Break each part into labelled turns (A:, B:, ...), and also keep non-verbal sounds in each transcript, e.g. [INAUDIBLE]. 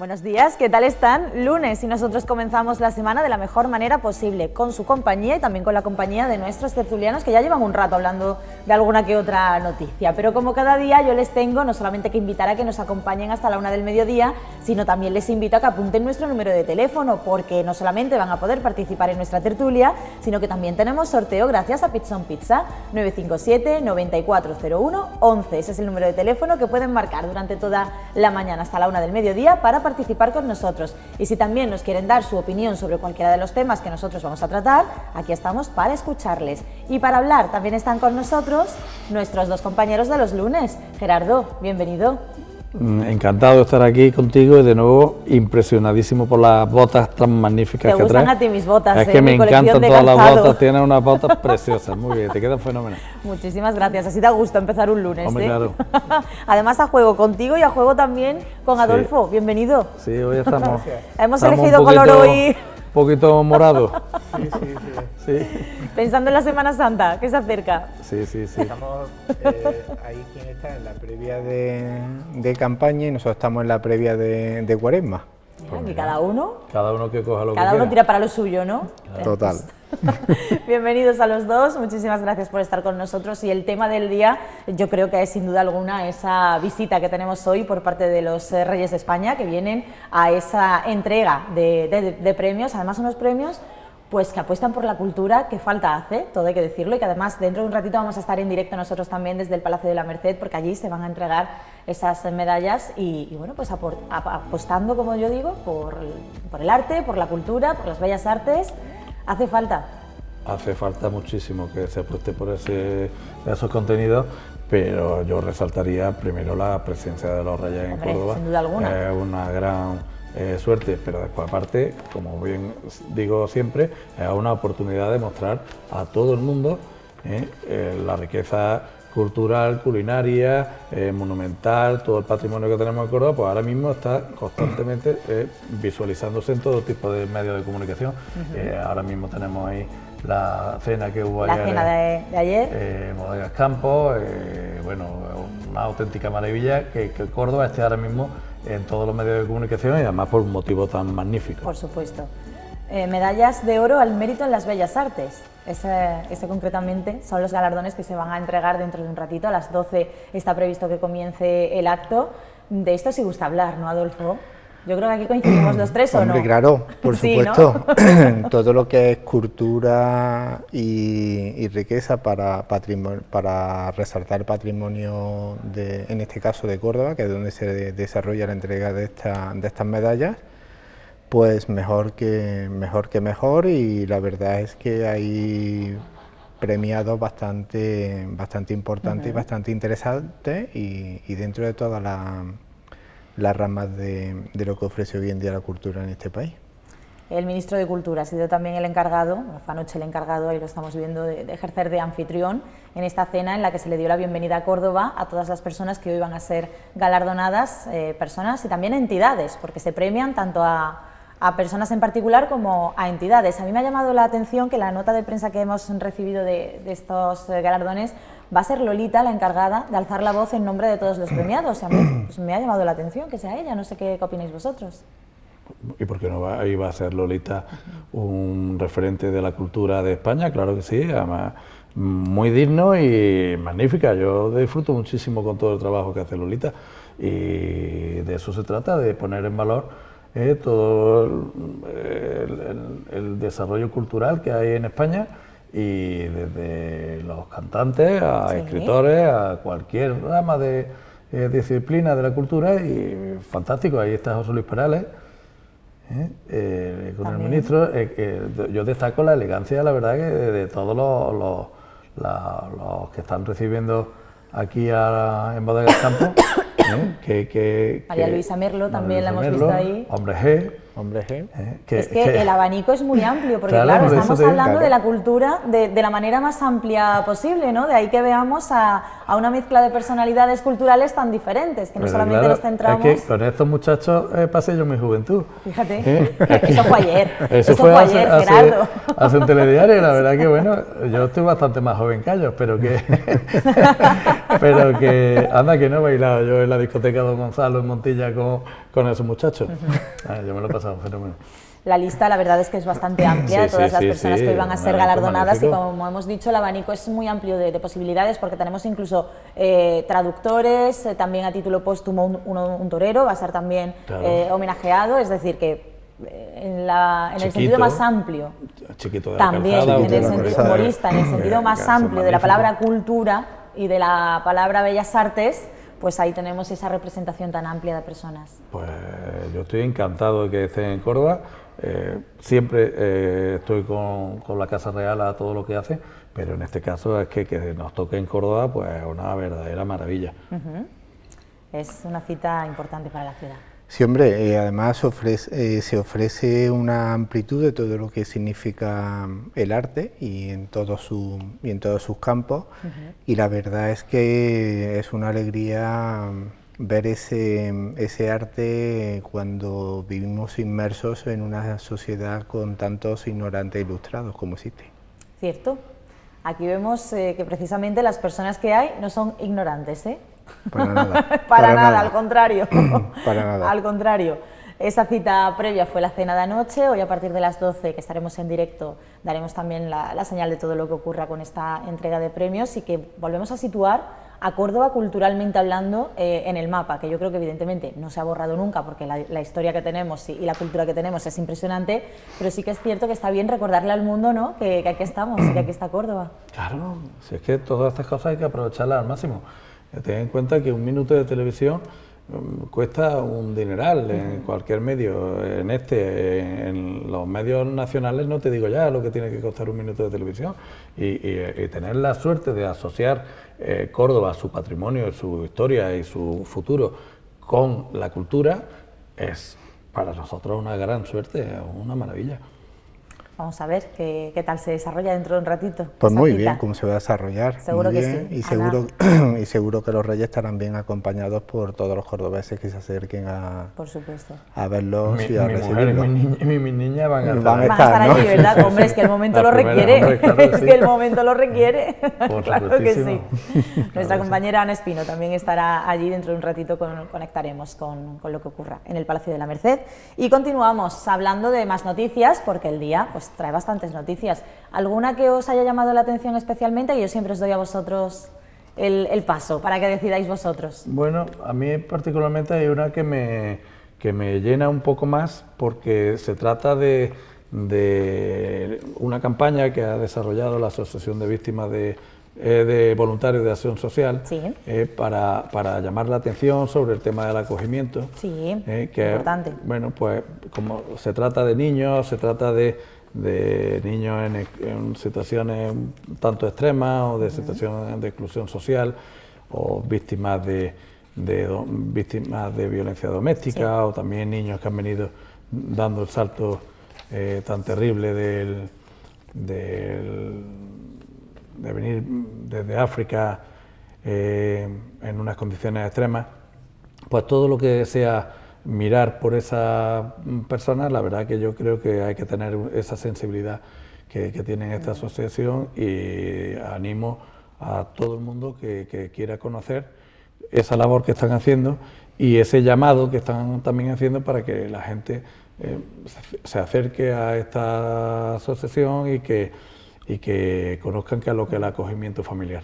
A: Buenos días, ¿qué tal están? Lunes y nosotros comenzamos la semana de la mejor manera posible, con su compañía y también con la compañía de nuestros tertulianos que ya llevan un rato hablando de alguna que otra noticia. Pero como cada día yo les tengo no solamente que invitar a que nos acompañen hasta la una del mediodía, sino también les invito a que apunten nuestro número de teléfono, porque no solamente van a poder participar en nuestra tertulia, sino que también tenemos sorteo gracias a Pizza on Pizza 957 9401 11. Ese es el número de teléfono que pueden marcar durante toda la mañana hasta la una del mediodía para participar con nosotros. Y si también nos quieren dar su opinión sobre cualquiera de los temas que nosotros vamos a tratar, aquí estamos para escucharles. Y para hablar también están con nosotros nuestros dos compañeros de los lunes. Gerardo, bienvenido.
B: Mm, encantado de estar aquí contigo y de nuevo impresionadísimo por las botas tan magníficas que traes. Te gustan a ti mis botas. Es ¿eh? que me encantan todas las botas, tienes unas botas [LAUGHS] preciosas, muy bien, te quedan fenomenal.
A: Muchísimas gracias, así da gusto empezar un lunes. ¿eh? claro. [LAUGHS] Además a juego contigo y a juego también con Adolfo, bienvenido.
B: Sí, hoy estamos. [LAUGHS] Hemos elegido color hoy poquito morado. Sí, sí, sí,
A: Pensando en la Semana Santa, que se acerca.
C: Sí, sí, sí.
A: Estamos eh, ahí quien
C: está en la previa de, campaña y nosotros estamos en la previa de cuaresma.
A: Pues cada uno.
B: Cada uno que coja lo
C: que
A: cada uno tira para lo suyo, ¿no? Total. [LAUGHS] Bienvenidos a los dos, muchísimas gracias por estar con nosotros y el tema del día yo creo que es sin duda alguna esa visita que tenemos hoy por parte de los eh, Reyes de España que vienen a esa entrega de, de premios, además unos premios pues que apuestan por la cultura, que falta hace, todo hay que decirlo, y que además dentro de un ratito vamos a estar en directo nosotros también desde el Palacio de la Merced, porque allí se van a entregar esas medallas y, bueno, pues apostando, como yo digo, por, el arte, por la cultura, por las bellas artes, hace falta.
B: Hace falta muchísimo que se apueste por ese, esos contenidos, pero yo resaltaría primero la presencia de los Reyes en Córdoba. Sin duda alguna. una gran eh, suerte, pero aparte, como bien digo siempre, es una oportunidad de mostrar a todo el mundo ¿eh? Eh, la riqueza cultural, culinaria, monumental, todo el patrimonio que tenemos en Córdoba, pues ahora mismo está constantemente visualizándose en todo tipo de medios de comunicación. ahora mismo tenemos ahí la cena que hubo la Cena
A: de, ayer.
B: Eh, Campos, bueno, una auténtica maravilla que, que, Córdoba esté ahora mismo en todos los medios de comunicación y además por un motivo tan magnífico.
A: Por supuesto. Eh, medallas de oro al mérito en las bellas artes. Ese, ese, concretamente son los galardones que se van a entregar dentro de un ratito. A las 12 está previsto que comience el acto. De esto sí gusta hablar, ¿no, Adolfo? Yo creo que aquí coincidimos los tres, ¿o no? Claro, por supuesto. [LAUGHS]
C: Todo lo que es cultura y, riqueza para, patrimonio, para resaltar patrimonio, de, en este caso de Córdoba, que es donde se desarrolla la entrega de, estas medallas, pues mejor que mejor que mejor y la verdad es que hay premiados bastante, bastante importantes y bastante interesantes y dentro de toda la las ramas de, lo que ofrece hoy en día la cultura en este país.
A: El ministro de Cultura ha sido también el encargado, anoche el encargado, ahí lo estamos viendo, de, ejercer de anfitrión en esta cena en la que se le dio la bienvenida a Córdoba a todas las personas que hoy van a ser galardonadas, eh, personas y también entidades, porque se premian tanto a, personas en particular como a entidades. A mí me ha llamado la atención que la nota de prensa que hemos recibido de, de estos eh, galardones va a ser Lolita la encargada de alzar la voz en nombre de todos los premiados. Pues me ha llamado la atención que sea ella, no sé qué, opináis vosotros.
B: ¿Y por qué no va, iba a ser Lolita un referente de la cultura de España? Claro que sí, además muy digno y magnífica. Yo disfruto muchísimo con todo el trabajo que hace Lolita y de eso se trata, de poner en valor eh, todo el desarrollo cultural que hay en España y desde los cantantes a escritores, a cualquier rama de eh, disciplina de la cultura, y fantástico, ahí está José Luis Perales. con ¿eh? Eh, el ministro, yo destaco la elegancia, la verdad, que de, todos los, que están recibiendo aquí a, en del Campo. [COUGHS] Que, María Luisa
A: Merlo también la hemos visto ahí.
B: Hombre G. Eh, es que, el
A: abanico es muy amplio, porque claro, estamos hablando de la cultura de, la manera más amplia posible, ¿no? De ahí que veamos a, una mezcla de personalidades culturales tan diferentes, que no solamente nos centramos... Es
B: que con estos muchachos eh, pasé yo mi juventud. Fíjate, eh. [LAUGHS] eso fue ayer, [LAUGHS] eso, fue, ayer, Gerardo. Hace, un telediario la verdad que, bueno, [LAUGHS] yo estoy bastante más joven que ellos, pero que... pero que, anda, que no he bailado yo en la discoteca Don Gonzalo, en Montilla, con, con esos muchachos. Ah, yo me lo he pasado fenomenal.
A: La lista, la verdad es que es bastante amplia, todas las personas que van a ser galardonadas y como hemos dicho, el abanico es muy amplio de, posibilidades porque tenemos incluso eh, traductores, eh, también a título póstumo un, torero va a ser también eh, homenajeado, es decir, que en, el sentido más amplio.
C: también, en, el sentido humorista, en el sentido más amplio de la palabra
A: cultura y de la palabra bellas artes, pues ahí tenemos esa representación tan amplia de personas.
B: Pues yo estoy encantado de que estén en Córdoba. Eh, siempre eh, estoy con, la Casa Real a todo lo que hace,
C: pero en este caso es que, que nos toque en Córdoba, pues una verdadera maravilla.
A: Es una cita importante para la ciudad.
C: Sí, hombre, eh, además ofrece, eh, se ofrece una amplitud de todo lo que significa mm, el arte y en, todo su, en todos sus campos y la verdad es que es una alegría mm, ver ese, mm, ese arte cuando vivimos inmersos en una sociedad con tantos ignorantes e ilustrados como existe.
A: Cierto. Aquí vemos eh, que precisamente las personas que hay no son ignorantes, ¿eh? Para [LAUGHS] nada. al contrario. [CLEARS THROAT] para nada. Al contrario. Esa cita previa fue la cena de anoche, hoy a partir de las 12 que estaremos en directo daremos también la, señal de todo lo que ocurra con esta entrega de premios y que volvemos a situar a Córdoba culturalmente hablando eh, en el mapa, que yo creo que evidentemente no se ha borrado nunca porque la, historia que tenemos y, la cultura que tenemos es impresionante, pero sí que es cierto que está bien recordarle al mundo ¿no? que, que aquí estamos y que aquí está Córdoba.
B: Claro, si es que todas estas cosas hay que aprovecharlas al máximo. Ten en cuenta que un minuto de televisión mm, cuesta un dineral en cualquier medio, en este, en los medios nacionales no te digo ya lo que tiene que costar un minuto de televisión y, tener la suerte de asociar eh, Córdoba, su patrimonio, su historia y su futuro con la cultura es para nosotros una gran suerte,
C: una maravilla.
A: Vamos a ver qué, tal se desarrolla dentro de un ratito. Pues muy bien, cómo
C: se va a desarrollar. Seguro que sí. Y seguro, [CLEARS THROAT] y seguro que los reyes estarán bien acompañados por todos los cordobeses que se acerquen a, por supuesto. a verlos y a recibirlos. mi, niña van a, estar, allí, ¿verdad?
A: [LAUGHS] Hombre, es que el momento lo requiere. [LAUGHS] es que el momento lo requiere. [LAUGHS] claro que sí. Nuestra compañera Ana Espino también estará allí dentro de un ratito, conectaremos con, con lo que ocurra en el Palacio de la Merced. Y continuamos hablando de más noticias, porque el día pues trae bastantes noticias. ¿Alguna que os haya llamado la atención especialmente? ...y Yo siempre os doy a vosotros el, paso para que decidáis vosotros.
B: Bueno, a mí particularmente hay una que me, que me llena un poco más porque se trata de, de una campaña que ha desarrollado la Asociación de Víctimas de, eh, de Voluntarios de Acción Social eh, para, llamar la atención sobre el tema del acogimiento. Sí, eh, importante. Bueno, pues como se trata de niños, se trata de de niños en, situaciones tanto extremas o de situaciones de exclusión social o víctimas de, víctimas de violencia doméstica o también niños que han venido dando el salto eh, tan terrible del, de venir desde África eh, en unas condiciones extremas, pues todo lo que sea mirar por esa persona, la verdad que yo creo que hay que tener esa sensibilidad que, tiene esta asociación y animo a todo el mundo que, quiera conocer esa labor que están haciendo y ese llamado que están también haciendo para que la gente eh, se acerque a esta asociación y que, y que conozcan qué es lo que es el acogimiento familiar.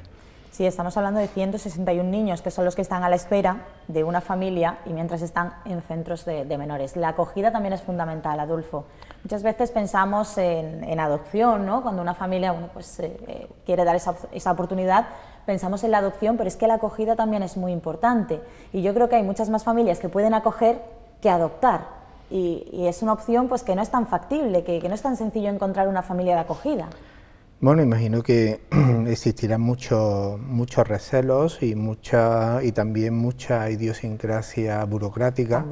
A: Sí, estamos hablando de 161 niños que son los que están a la espera de una familia y mientras están en centros de, menores. La acogida también es fundamental, Adolfo. Muchas veces pensamos en, adopción, cuando una familia pues, eh, eh, quiere dar esa, oportunidad, pensamos en la adopción, pero es que la acogida también es muy importante. Y yo creo que hay muchas más familias que pueden acoger que adoptar. Y, es una opción pues que no es tan factible, que, que, no es tan sencillo encontrar una familia de acogida.
C: Bueno, imagino que [CLEARS THROAT] existirán muchos muchos recelos y mucha y también mucha idiosincrasia burocrática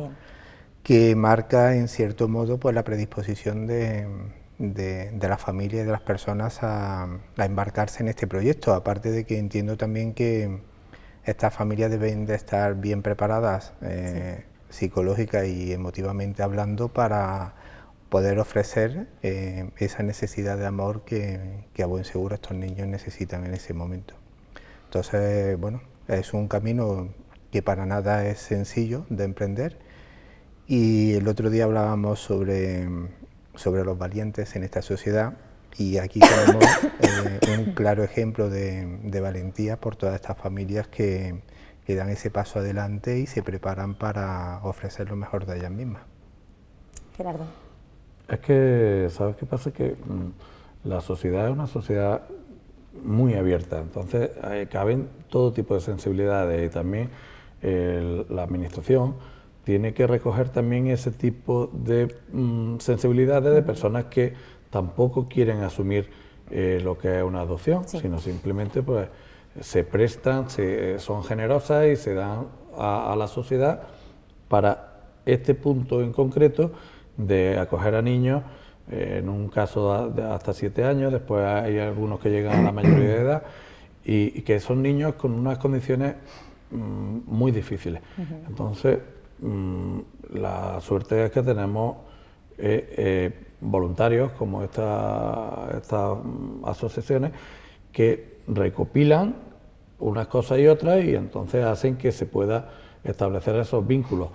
C: que marca en cierto modo pues, la predisposición de, de, de la familia y de las personas a, embarcarse en este proyecto. Aparte de que entiendo también que estas familias deben de estar bien preparadas eh, psicológica y emotivamente hablando para poder ofrecer eh, esa necesidad de amor que, que, a buen seguro estos niños necesitan en ese momento. Entonces, bueno, es un camino que para nada es sencillo de emprender y el otro día hablábamos sobre, sobre los valientes en esta sociedad y aquí tenemos eh, un claro ejemplo de, de, valentía por todas estas familias que, que dan ese paso adelante y se preparan para ofrecer lo mejor de ellas mismas.
A: Gerardo.
B: Es que, ¿sabes qué pasa? Que mm, la sociedad es una sociedad muy abierta, entonces eh, caben todo tipo de sensibilidades y también la administración tiene que recoger también ese tipo de mm, sensibilidades de personas que tampoco quieren asumir eh, lo que es una adopción, sino simplemente pues se prestan, eh, son generosas y se dan a la sociedad para este punto en concreto de acoger a niños, eh, en un caso de hasta 7 años, después hay algunos que llegan a la mayoría de edad, y, que son niños con unas condiciones mm, muy difíciles. Entonces, mm, la suerte es que tenemos eh, eh, voluntarios como estas mm, asociaciones que recopilan unas cosas y otras y entonces hacen que se pueda establecer esos vínculos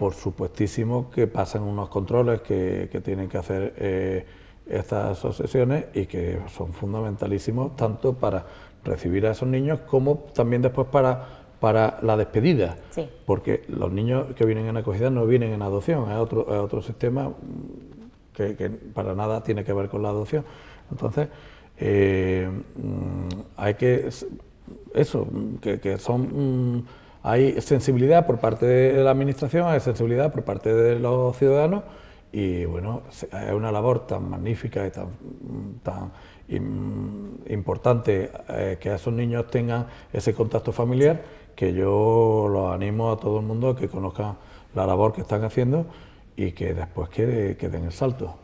B: por supuestísimo que pasan unos controles que, tienen que hacer eh, estas asociaciones y que son fundamentalísimos tanto para recibir a esos niños como también después para, para la despedida. Porque los niños que vienen en acogida no vienen en adopción, es otro, otro sistema que, para nada tiene que ver con la adopción. Entonces, eh, mm, hay que, eso, que son mm, hay sensibilidad por parte de la Administración, hay sensibilidad por parte de los ciudadanos y bueno, es una labor tan magnífica y tan, importante eh, que esos niños tengan ese contacto familiar que yo los animo a todo el mundo a que conozcan la labor que están haciendo y que después que, que den el salto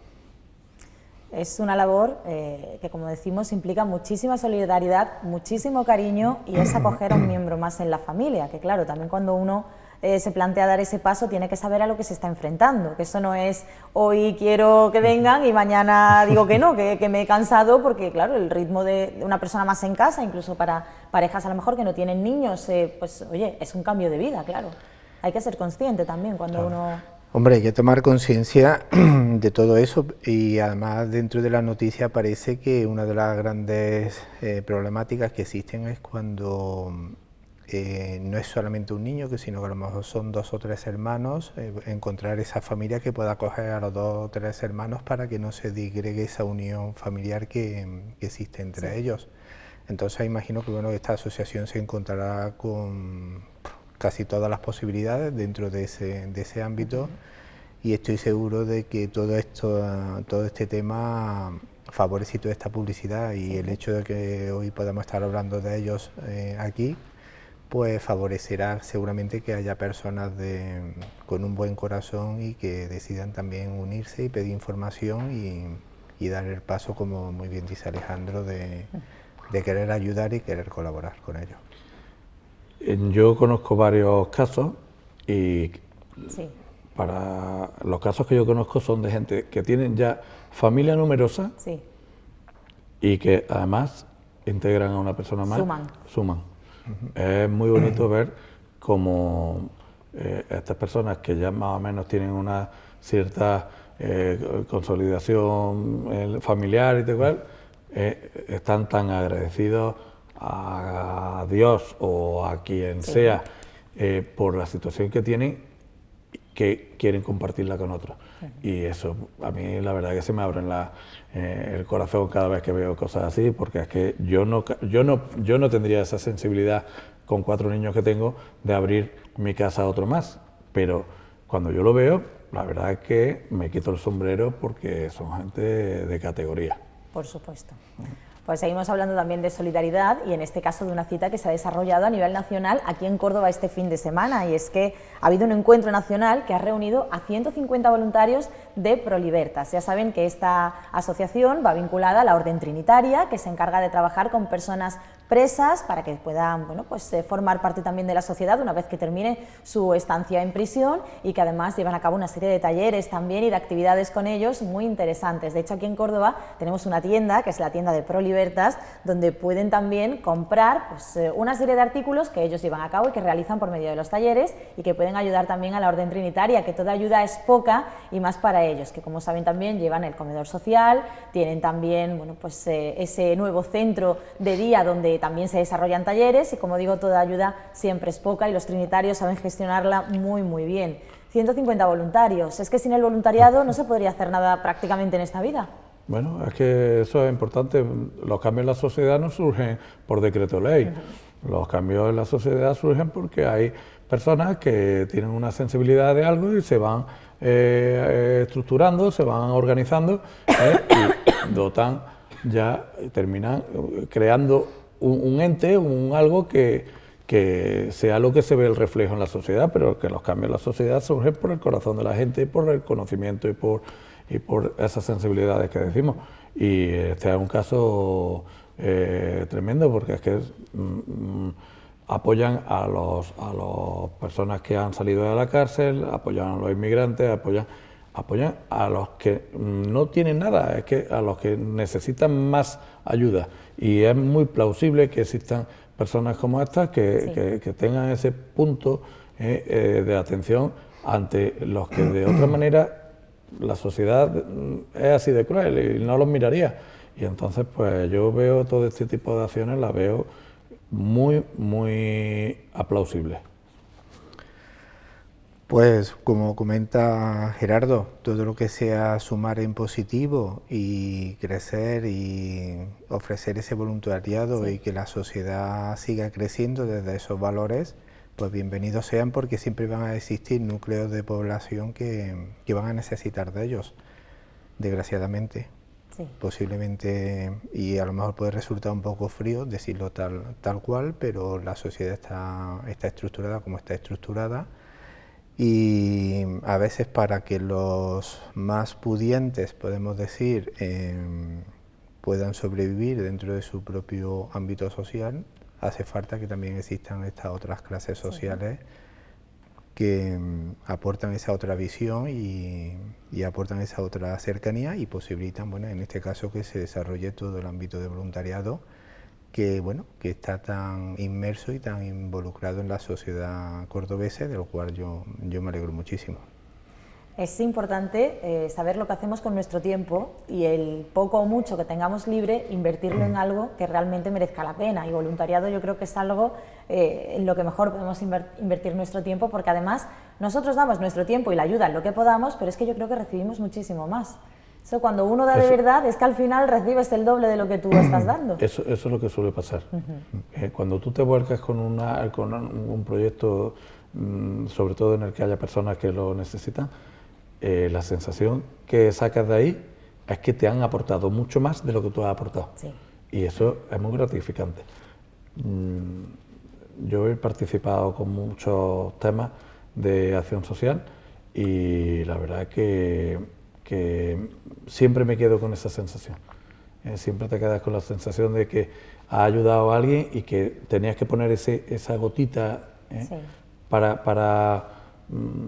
A: es una labor eh, que, como decimos, implica muchísima solidaridad, muchísimo cariño y es acoger a un miembro más en la familia, que claro, también cuando uno eh, se plantea dar ese paso tiene que saber a lo que se está enfrentando, que eso no es hoy quiero que vengan y mañana digo que no, que, me he cansado porque claro, el ritmo de, una persona más en casa, incluso para parejas a lo mejor que no tienen niños, eh, pues oye, es un cambio de vida, claro. Hay que ser consciente también cuando uno
C: Hombre, hay que tomar conciencia [CLEARS THROAT] de todo eso y además dentro de la noticia parece que una de las grandes eh, problemáticas que existen es cuando eh, no es solamente un niño, sino que a lo mejor son dos o tres hermanos, eh, encontrar esa familia que pueda acoger a los dos o tres hermanos para que no se digregue esa unión familiar que, existe entre ellos. Entonces imagino que bueno, esta asociación se encontrará con, casi todas las posibilidades dentro de ese, de ese ámbito y estoy seguro de que todo, esto, todo este tema favorece toda esta publicidad y el hecho de que hoy podamos estar hablando de ellos eh, aquí, pues favorecerá seguramente que haya personas de, con un buen corazón y que decidan también unirse y pedir información y, dar el paso, como muy bien dice Alejandro, de querer ayudar y querer colaborar con ellos.
B: Yo conozco varios casos y para los casos que yo conozco son de gente que tienen ya familia numerosa y que además integran a una persona más. Suman. Es muy bonito ver cómo eh, estas personas que ya más o menos tienen una cierta eh, consolidación eh, familiar y tal están tan agradecidos a Dios o a quien sea eh, por la situación que tienen, que quieren compartirla con otros. Y eso, a mí la verdad que se me abre eh, el corazón cada vez que veo cosas así, porque es que yo no, yo, no, yo no tendría esa sensibilidad con cuatro niños que tengo de abrir mi casa a otro más. Pero cuando yo lo veo, la verdad es que me quito el sombrero porque son gente de categoría.
A: Por supuesto. Pues seguimos hablando también de solidaridad y en este caso de una cita que se ha desarrollado a nivel nacional aquí en Córdoba este fin de semana y es que ha habido un encuentro nacional que ha reunido a 150 voluntarios de Prolibertas. Ya saben que esta asociación va vinculada a la Orden Trinitaria que se encarga de trabajar con personas presas para que puedan bueno, pues, eh, formar parte también de la sociedad una vez que termine su estancia en prisión y que además llevan a cabo una serie de talleres también y de actividades con ellos muy interesantes. De hecho, aquí en Córdoba tenemos una tienda, que es la tienda de ProLibertas, donde pueden también comprar pues, eh, una serie de artículos que ellos llevan a cabo y que realizan por medio de los talleres y que pueden ayudar también a la Orden Trinitaria, que toda ayuda es poca y más para ellos, que como saben también llevan el comedor social, tienen también bueno, pues, eh, ese nuevo centro de día donde también se desarrollan talleres y como digo, toda ayuda siempre es poca y los trinitarios saben gestionarla muy, muy bien. 150 voluntarios, es que sin el voluntariado no se podría hacer nada prácticamente en esta vida.
B: Bueno, es que eso es importante, los cambios en la sociedad no surgen por decreto ley, los cambios en la sociedad surgen porque hay personas que tienen una sensibilidad de algo y se van eh, eh, estructurando, se van organizando ¿eh? y [COUGHS] dotan, ya terminan creando un, ente, un algo que, sea lo que se ve el reflejo en la sociedad, pero que los cambios en la sociedad surgen por el corazón de la gente y por el conocimiento y por, y por esas sensibilidades que decimos. Y este es un caso eh, tremendo porque es que mm, mm, apoyan a las los personas que han salido de la cárcel, apoyan a los inmigrantes, apoyan apoyan a los que no tienen nada, es que a los que necesitan más ayuda. Y es muy plausible que existan personas como estas que, tengan ese punto eh, eh, de atención ante los que de otra manera la sociedad mm, es así de cruel y no los miraría. Y entonces, pues yo veo todo este tipo de acciones, las veo muy, muy
C: aplausibles. Pues como comenta Gerardo, todo lo que sea sumar en positivo y crecer y ofrecer ese voluntariado y que la sociedad siga creciendo desde esos valores, pues bienvenidos sean porque siempre van a existir núcleos de población que, van a necesitar de ellos, desgraciadamente. Posiblemente, y a lo mejor puede resultar un poco frío decirlo tal, cual, pero la sociedad está estructurada como está estructurada y a veces para que los más pudientes, podemos decir, em, puedan sobrevivir dentro de su propio ámbito social, hace falta que también existan estas otras clases sociales que em, aportan esa otra visión y, y, aportan esa otra cercanía y posibilitan, bueno, en este caso que se desarrolle todo el ámbito de voluntariado que, bueno, que está tan inmerso y tan involucrado en la sociedad cordobesa, de lo cual yo, yo me alegro muchísimo.
A: Es importante eh, saber lo que hacemos con nuestro tiempo y el poco o mucho que tengamos libre, invertirlo en mm. algo que realmente merezca la pena. Y voluntariado yo creo que es algo eh, en lo que mejor podemos invertir nuestro tiempo, porque además nosotros damos nuestro tiempo y la ayuda en lo que podamos, pero es que yo creo que recibimos muchísimo más. Eso cuando uno da de verdad es que al final recibes el doble de lo que tú estás dando. [CLEARS THROAT]
B: Eso, es lo que suele pasar. Eh, cuando tú te vuelcas con, una, con un proyecto, mm, sobre todo en el que haya personas que lo necesitan, eh, la sensación que sacas de ahí es que te han aportado mucho más de lo que tú has aportado. Y eso es muy gratificante. Mm, yo he participado con muchos temas de acción social y la verdad es que que siempre me quedo con esa sensación. Eh, siempre te quedas con la sensación de que ha ayudado a alguien y que tenías que poner ese, esa gotita eh, para, mm,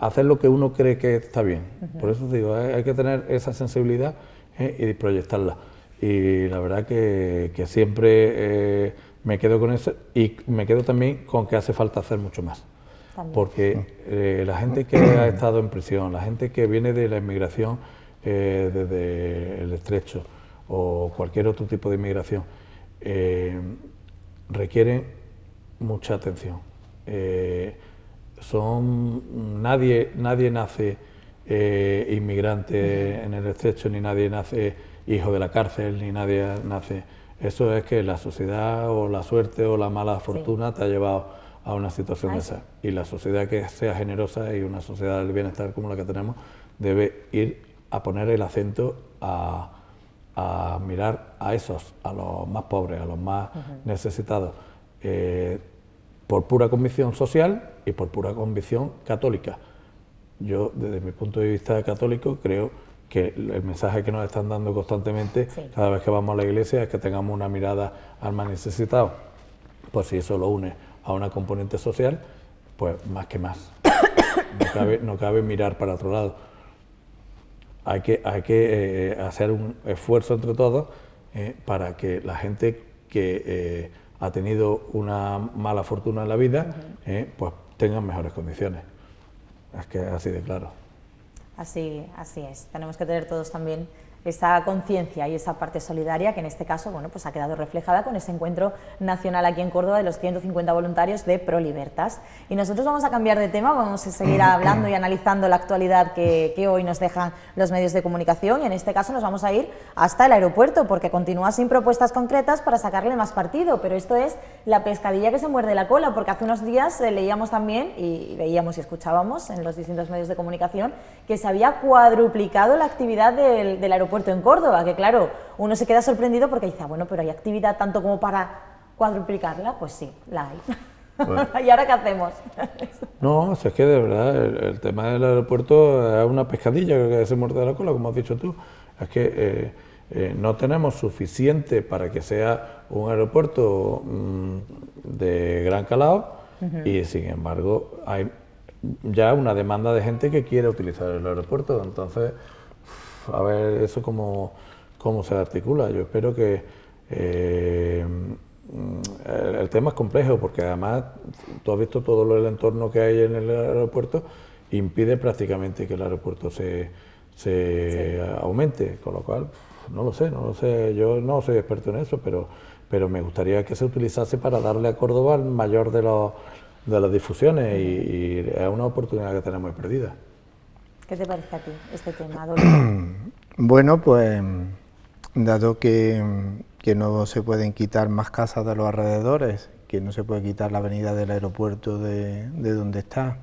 B: hacer lo que uno cree que está bien. Por eso te digo, hay, que tener esa sensibilidad eh, y proyectarla. Y la verdad que siempre me quedo con eso y me quedo también con que hace falta hacer mucho más. Porque eh, la gente que ha estado en prisión, la gente que viene de la inmigración eh, desde el estrecho o cualquier otro tipo de inmigración, eh, requieren mucha atención. son nadie, nadie nace inmigrante en el estrecho, ni nadie nace hijo de la cárcel, ni nadie nace. Eso es que la sociedad o la suerte o la mala fortuna te ha llevado a una situación ah, de esa. Y la sociedad que sea generosa y una sociedad del bienestar como la que tenemos debe ir a poner el acento a, mirar a esos, a los más pobres, a los más necesitados, eh, por pura convicción social y por pura convicción católica. Yo, desde mi punto de vista católico, creo que el mensaje que nos están dando constantemente cada vez que vamos a la iglesia es que tengamos una mirada al más necesitado. ...por si eso lo une a una componente social, pues más que más. No cabe, mirar para otro lado. Hay que, hay que eh, eh, hacer un esfuerzo entre todos eh, para que la gente que ha tenido una mala fortuna en la vida, pues tengan mejores condiciones. Es que así de claro.
A: Así, así es. Tenemos que tener todos también esa conciencia y esa parte solidaria que en este caso bueno, pues ha quedado reflejada con ese encuentro nacional aquí en Córdoba de los 150 voluntarios de ProLibertas. Y nosotros vamos a cambiar de tema, vamos a seguir [CLEARS THROAT] hablando y analizando la actualidad que, hoy nos dejan los medios de comunicación y en este caso nos vamos a ir hasta el aeropuerto porque continúa sin propuestas concretas para sacarle más partido, pero esto es la pescadilla que se muerde la cola porque hace unos días eh, leíamos también y veíamos y escuchábamos en los distintos medios de comunicación que se había cuadruplicado la actividad del aeropuerto aeropuerto en Córdoba, que claro, uno se queda sorprendido porque dice, ah, bueno, pero hay actividad tanto como para cuadruplicarla, pues sí, la hay. [LAUGHS] ¿Y ahora qué hacemos?
B: no, es que de verdad el, tema del aeropuerto es una pescadilla que se muerde la cola, como has dicho tú. Es que eh, eh, no tenemos suficiente para que sea un aeropuerto mm, de gran calado y sin embargo hay ya una demanda de gente que quiere utilizar el aeropuerto. Entonces, a ver eso cómo, se articula. Yo espero que eh, el, tema es complejo porque además tú has visto todo el entorno que hay en el aeropuerto, impide prácticamente que el aeropuerto se, se aumente, con lo cual no lo sé, no lo sé, yo no soy experto en eso, pero, pero me gustaría que se utilizase para darle a Córdoba el mayor de los de las difusiones y es una oportunidad que tenemos perdida.
A: ¿Qué te parece a ti este tema,
C: [CLEARS THROAT] bueno, pues dado que, no se pueden quitar más casas de los alrededores, que no se puede quitar la avenida del aeropuerto de, donde está,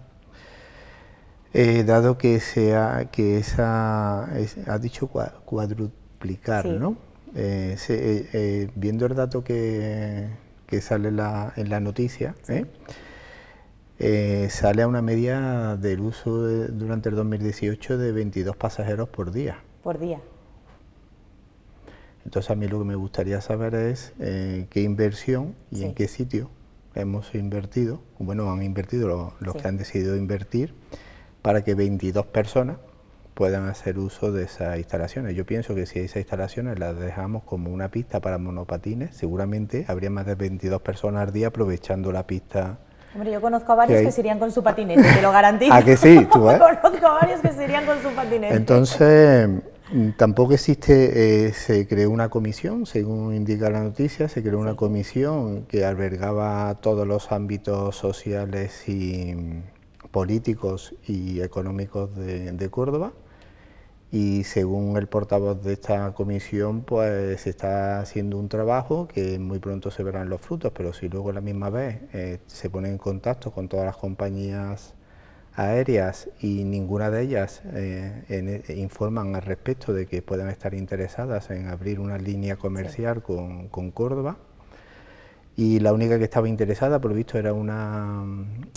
C: eh, dado que sea que esa ha dicho cuadruplicar, ¿no? Eh, eh, viendo el dato que, sale en la noticia, eh, sale a una media del uso durante el 2018 de 22 pasajeros por día. Por día. Entonces a mí lo que me gustaría saber es eh, qué inversión y en qué sitio hemos invertido, bueno, han invertido los, que han decidido invertir, para que 22 personas puedan hacer uso de esas instalaciones. Yo pienso que si esas instalaciones las dejamos como una pista para monopatines, seguramente habría más de 22 personas al día aprovechando la pista
A: Hombre, yo conozco a varios que, se irían con su patinete, te lo garantizo. [LAUGHS] ¿A que sí? [LAUGHS] ¿Tú, eh? conozco a varios que se irían con su patinete.
C: Entonces, mm, tampoco existe, eh, se creó una comisión, según indica la noticia, se creó una comisión que albergaba todos los ámbitos sociales y mm, políticos y económicos de Córdoba y según el portavoz de esta comisión, pues se está haciendo un trabajo que muy pronto se verán los frutos, pero si luego la misma vez eh, se pone en contacto con todas las compañías aéreas y ninguna de ellas eh, e, informan al respecto de que puedan estar interesadas en abrir una línea comercial con Córdoba, y la única que estaba interesada, por lo visto, era una,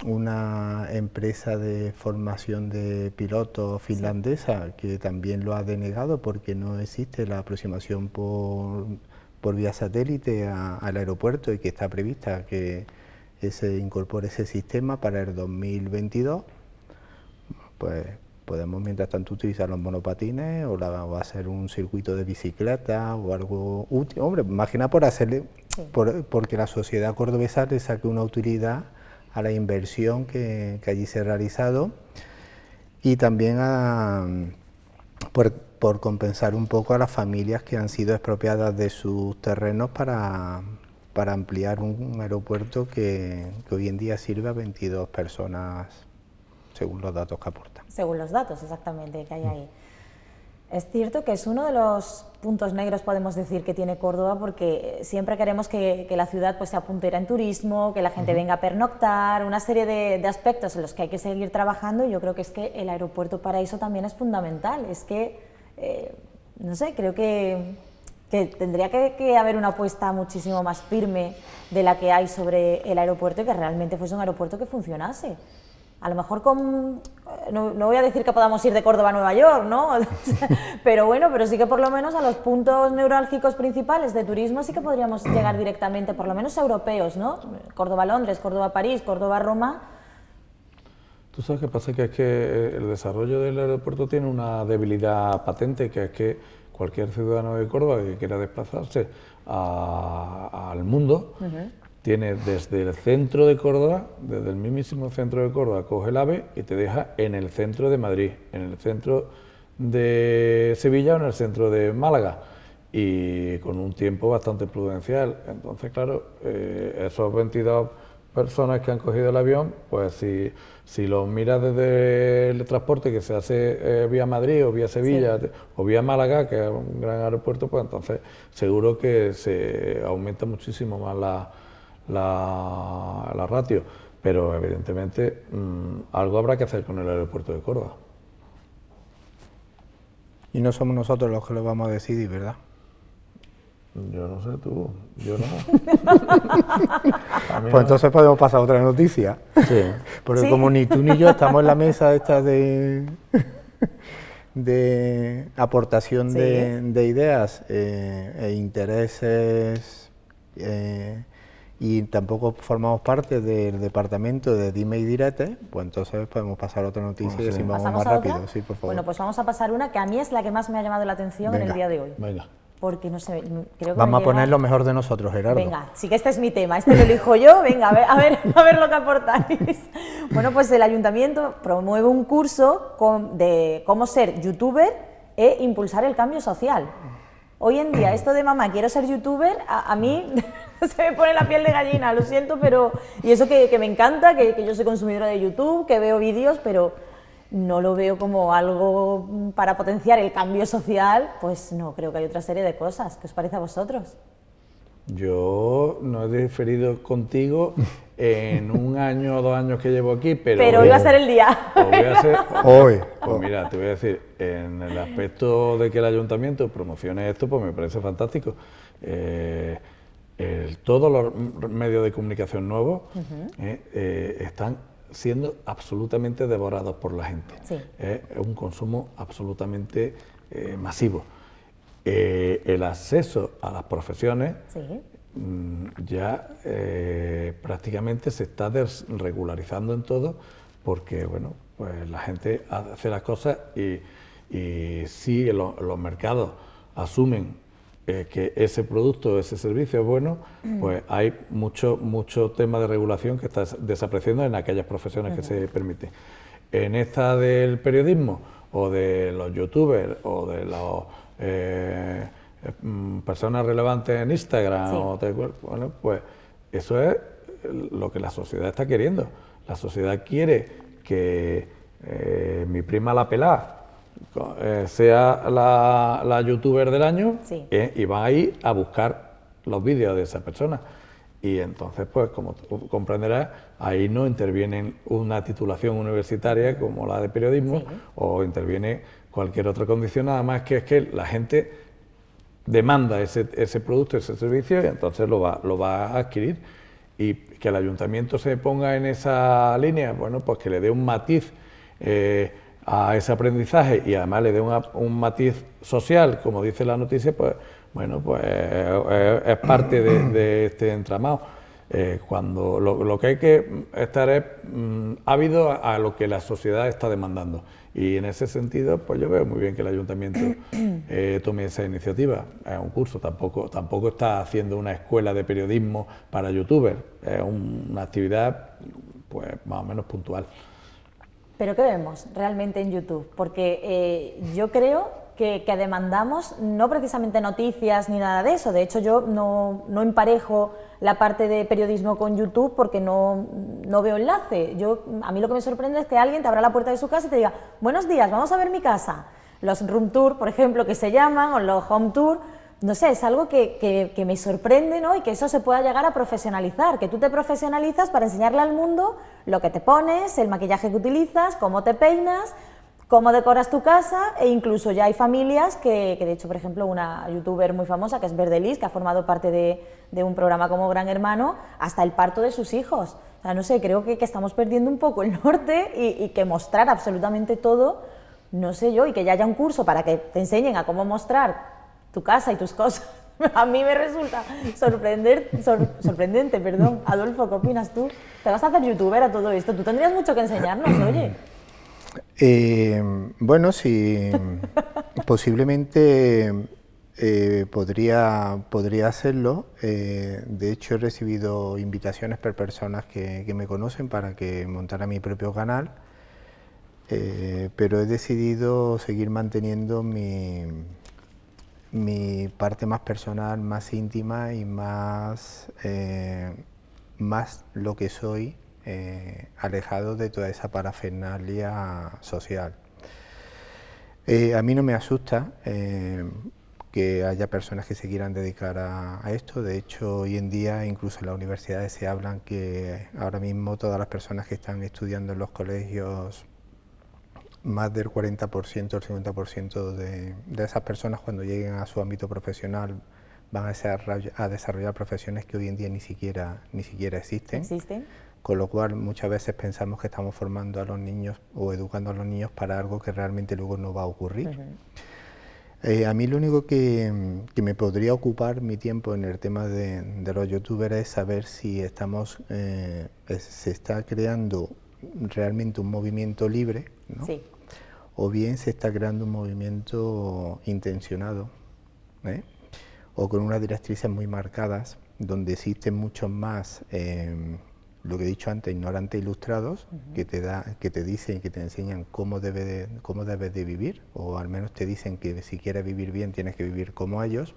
C: una empresa de formación de pilotos finlandesa que también lo ha denegado porque no existe la aproximación por, por vía satélite al aeropuerto y que está prevista que se incorpore ese sistema para el 2022. Pues podemos mientras tanto utilizar los monopatines o, la, o hacer un circuito de bicicleta o algo útil. Hombre, imagina por hacerle porque la sociedad cordobesa le saque una utilidad a la inversión que, allí se ha realizado y también por, compensar un poco a las familias que han sido expropiadas de sus terrenos para, ampliar un, aeropuerto que, hoy en día sirve a 22 personas, según los datos que aporta.
A: Según los datos, exactamente, que hay ahí. Mm. Es cierto que es uno de los puntos negros, podemos decir, que tiene Córdoba, porque siempre queremos que, la ciudad pues, se puntera en turismo, que la gente venga a pernoctar, una serie de, aspectos en los que hay que seguir trabajando. Y yo creo que es que el aeropuerto para eso también es fundamental. Es que, eh, no sé, creo que, tendría que, que, haber una apuesta muchísimo más firme de la que hay sobre el aeropuerto y que realmente fuese un aeropuerto que funcionase a lo mejor con, eh, no, voy a decir que podamos ir de Córdoba a Nueva York, ¿no? [LAUGHS] pero bueno, pero sí que por lo menos a los puntos neurálgicos principales de turismo sí que podríamos llegar directamente, por lo menos europeos, ¿no? Córdoba-Londres, Córdoba-París, Córdoba-Roma.
B: Tú sabes qué pasa, que es que eh, el desarrollo del aeropuerto tiene una debilidad patente, que es que cualquier ciudadano de Córdoba que quiera desplazarse al mundo, tiene desde el centro de Córdoba, desde el mismísimo centro de Córdoba, coge el AVE y te deja en el centro de Madrid, en el centro de Sevilla o en el centro de Málaga, y con un tiempo bastante prudencial. Entonces, claro, eh, esos 22 personas que han cogido el avión, pues si, si los miras desde el transporte que se hace eh, vía Madrid o vía Sevilla o vía Málaga, que es un gran aeropuerto, pues entonces seguro que se aumenta muchísimo más la la, ratio, pero evidentemente mm, algo habrá que hacer con el aeropuerto de Córdoba.
C: Y no somos nosotros los que lo vamos a decidir, ¿verdad? Yo no sé tú, yo no. [LAUGHS] pues entonces podemos pasar a otra noticia. Sí. [LAUGHS] Porque como ni tú ni yo estamos en la mesa esta de, de aportación de, de, ideas eh, e intereses eh, y tampoco formamos parte del departamento de Dime y Direte, pues entonces podemos pasar a otra noticia y ah, sí. más rápido. Sí, por favor. Bueno, pues vamos
A: a pasar una que a mí es la que más me ha llamado la atención en el día de hoy. Venga. Porque no sé, Vamos a poner
C: lo mejor de nosotros, Gerardo. Venga,
A: sí que este es mi tema, este lo elijo yo, venga, a ver, ver, lo que aportáis. Bueno, pues el ayuntamiento promueve un curso de cómo ser youtuber e impulsar el cambio social. Hoy en día, esto de mamá, quiero ser youtuber, a mí [LAUGHS] se me pone la piel de gallina, lo siento, pero... Y eso que, me encanta, que, yo soy consumidora de YouTube, que veo vídeos, pero no lo veo como algo para potenciar el cambio social, pues no, creo que hay otra serie de cosas. ¿Qué os parece a vosotros?
B: Yo no he diferido contigo en un año o dos años que llevo aquí, pero... Pero hoy va a ser el día. Hoy va a ser... [LAUGHS] hoy. Pues mira, te voy a decir, en el aspecto de que el ayuntamiento promocione esto, pues me parece fantástico. Eh, todos los medios de comunicación nuevos eh, eh, están siendo absolutamente devorados por la gente. Eh, es un consumo absolutamente masivo. el acceso a las profesiones mm, ya prácticamente se está desregularizando en todo porque bueno, pues la gente hace las cosas y, si los mercados asumen eh, que ese producto ese servicio es bueno, mm. pues hay mucho, mucho tema de regulación que está desapareciendo en aquellas profesiones que se permiten. En esta del periodismo o de los youtubers o de las eh, mm, personas relevantes en Instagram bueno, pues eso es lo que la sociedad está queriendo. La sociedad quiere que eh, mi prima la pelada... Eh, sea la, youtuber del año eh, y van a ir a buscar los vídeos de esa persona. Y entonces, pues como tú comprenderás, ahí no interviene una titulación universitaria como la de periodismo o interviene cualquier otra condición, nada más que es que la gente demanda ese, ese producto, ese servicio y entonces lo va, lo va a adquirir. Y que el ayuntamiento se ponga en esa línea, bueno, pues que le dé un matiz. Eh, a ese aprendizaje y además le dé un, matiz social, como dice la noticia, pues bueno, pues eh, es, parte de, este entramado. Eh, cuando lo, que hay que estar es mm, ávido a, lo que la sociedad está demandando. Y en ese sentido, pues yo veo muy bien que el ayuntamiento [CLEARS THROAT] eh, tome esa iniciativa. Es un curso, tampoco, tampoco está haciendo una escuela de periodismo para youtubers, es una actividad pues más o menos puntual.
A: Pero ¿qué vemos realmente en YouTube? Porque eh, yo creo que, que, demandamos no precisamente noticias ni nada de eso. De hecho, yo no, emparejo la parte de periodismo con YouTube porque no, veo enlace. Yo, a mí lo que me sorprende es que alguien te abra la puerta de su casa y te diga, buenos días, vamos a ver mi casa. Los room tour, por ejemplo, que se llaman, o los home tour no sé, es algo que, me sorprende, ¿no? Y que eso se pueda llegar a profesionalizar, que tú te profesionalizas para enseñarle al mundo lo que te pones, el maquillaje que utilizas, cómo te peinas, cómo decoras tu casa e incluso ya hay familias que, de hecho, por ejemplo, una youtuber muy famosa que es Verdelis, que ha formado parte de, un programa como Gran Hermano, hasta el parto de sus hijos. O sea, no sé, creo que, estamos perdiendo un poco el norte y, y que mostrar absolutamente todo, no sé yo, y que ya haya un curso para que te enseñen a cómo mostrar tu casa y tus cosas. [LAUGHS] A mí me resulta sorprender, sorprendente, perdón. Adolfo, ¿qué opinas tú? ¿Te vas a hacer youtuber a todo esto? Tú tendrías mucho que enseñarnos, oye.
C: Eh, bueno, sí, posiblemente eh, podría, podría hacerlo. Eh, de hecho, he recibido invitaciones por personas que me conocen para que montara mi propio canal, pero he decidido seguir manteniendo mi, mi parte más personal, más íntima y más, eh, más lo que soy eh, alejado de toda esa parafernalia social. Eh, a mí no me asusta que haya personas que se quieran dedicar a, a, esto. De hecho, hoy en día, incluso en las universidades se hablan que ahora mismo todas las personas que están estudiando en los colegios más del 40% o el 50% de, de, esas personas cuando lleguen a su ámbito profesional van a desarrollar, a desarrollar profesiones que hoy en día ni siquiera, ni siquiera existen. ¿Existen? Con lo cual muchas veces pensamos que estamos formando a los niños o educando a los niños para algo que realmente luego no va a ocurrir. Eh, a mí lo único que, me podría ocupar mi tiempo en el tema de, los youtubers es saber si estamos, eh, se está creando realmente un movimiento libre, o bien se está creando un movimiento intencionado ¿eh? o con unas directrices muy marcadas donde existen muchos más, em, lo que he dicho antes, ignorantes ilustrados que, te da, que te dicen y que te enseñan cómo, debe cómo debes de vivir o al menos te dicen que si quieres vivir bien tienes que vivir como ellos.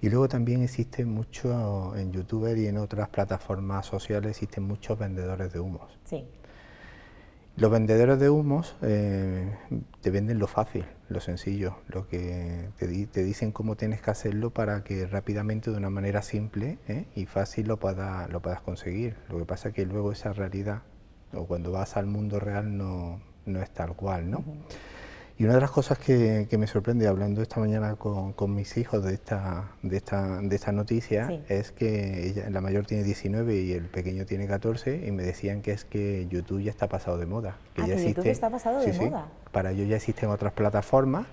C: Y luego también existen mucho, en YouTube y en otras plataformas sociales, existen muchos vendedores de humos. Sí. Los vendedores de humos eh, te venden lo fácil, lo sencillo, lo que te, dicen cómo tienes que hacerlo para que rápidamente, de una manera simple eh, y fácil, lo, lo puedas conseguir. Lo que pasa es que luego esa realidad, o cuando vas al mundo real, no, no es tal cual, ¿no? Y una de las cosas que, me sorprende hablando esta mañana con, con, mis hijos de esta, de esta, de noticia es que la mayor tiene 19 y el pequeño tiene 14 y me decían que es que YouTube ya está pasado de moda. Que ah, ya que YouTube está pasado de moda. Para ellos ya existen otras plataformas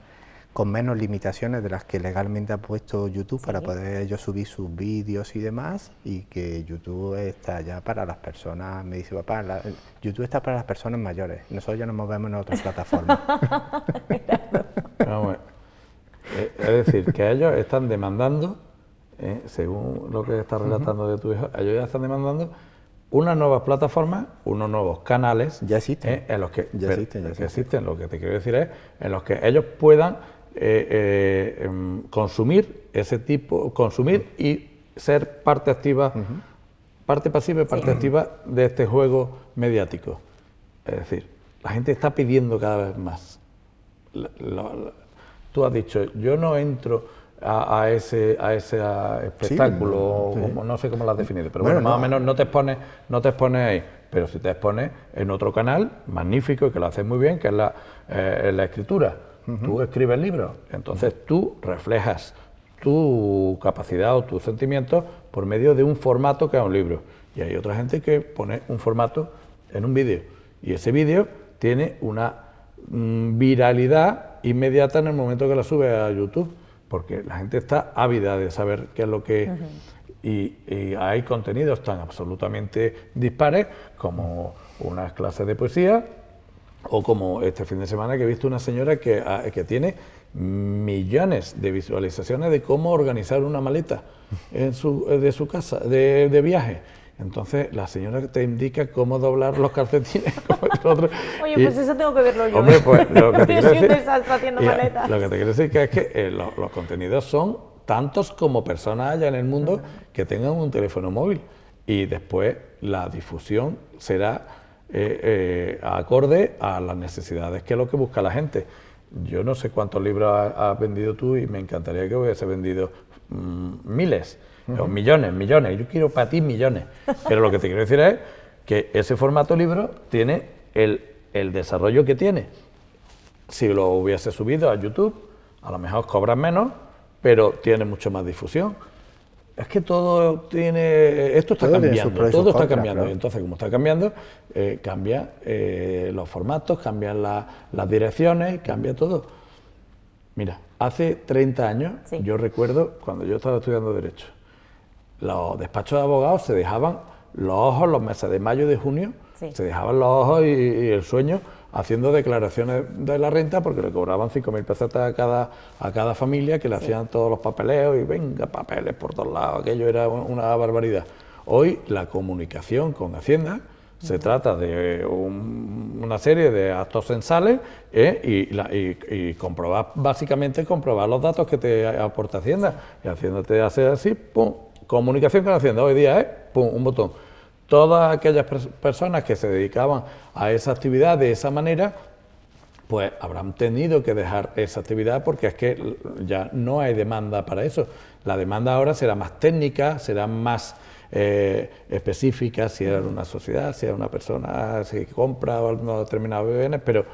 C: con menos limitaciones de las que legalmente ha puesto YouTube para poder ellos subir sus vídeos y demás y que YouTube está ya para las personas, me dice papá, YouTube está para las personas mayores, nosotros ya nos movemos en otras [LAUGHS] plataformas. Eh,
B: es decir, que ellos están demandando, eh, según lo que está relatando de tu hijo, ellos ya están demandando unas nuevas plataformas, unos nuevos canales. Ya existen. Eh, en los que, ya existen, ya existen. Lo que te quiero decir es en los que ellos puedan eh, eh, em, consumir ese tipo, consumir y ser parte activa, parte pasiva y parte activa de este juego mediático. Es decir, la gente está pidiendo cada vez más. tú has dicho, yo no entro. A, ese, a ese espectáculo, no sé cómo lo has definido, pero bueno, más o menos no te expones, no te expones ahí, pero si te expones en otro canal magnífico y que lo haces muy bien, que es la eh, escritura. Tú escribes libros, entonces tú reflejas tu capacidad o tus sentimientos por medio de un formato que es un libro. Y hay otra gente que pone un formato en un vídeo. Y ese vídeo tiene una mm, viralidad inmediata en el momento que la sube a YouTube, porque la gente está ávida de saber qué es lo que... Y, y, hay contenidos tan absolutamente dispares como unas clases de poesía o como este fin de semana que he visto una señora que, ah, tiene millones de visualizaciones de cómo organizar una maleta en de su casa, de, viaje. Entonces, la señora te indica cómo doblar los calcetines, [LAUGHS] Oye, pues eso tengo que verlo yo. Hombre, ¿eh? pues [LAUGHS] ah, lo que te quiero decir, Lo que te quiero decir es que eh, los contenidos son tantos como personas haya en el mundo que tengan un teléfono móvil. Y después la difusión será eh, eh, acorde a las necesidades, que es lo que busca la gente. Yo no sé cuántos libros has vendido tú y me encantaría que hubiese vendido mm, miles, o millones, millones. Yo quiero para ti millones. Pero lo que te quiero decir es que ese formato libro tiene el, desarrollo que tiene. Si lo hubiese subido a YouTube, a lo mejor cobras menos, pero tiene mucho más difusión es que todo tiene, esto está cambiando, todo está cambiando. Y entonces, como está cambiando, cambian eh, cambia eh, los formatos, cambian las direcciones, cambia todo. Mira, hace 30 años, yo recuerdo cuando yo estaba estudiando Derecho, los despachos de abogados se dejaban los ojos los meses de mayo y de junio, se dejaban los ojos y el sueño haciendo declaraciones de la renta porque le cobraban 5.000 pesetas a cada, a cada familia, que le hacían todos los papeleos y venga, papeles por todos lados, aquello era una barbaridad. Hoy la comunicación con Hacienda se trata de una serie de actos sensales ¿eh? y, comprobar, básicamente comprobar los datos que te aporta Hacienda. Y haciéndote te hace así, pum, comunicación con Hacienda. Hoy día es, pum, un botón todas aquellas personas que se dedicaban a esa actividad de esa manera, pues habrán tenido que dejar esa actividad porque es que ya no hay demanda para eso. La demanda ahora será más técnica, será más eh, específica, si era una sociedad, si era una persona, si compra o no determinados bienes, pero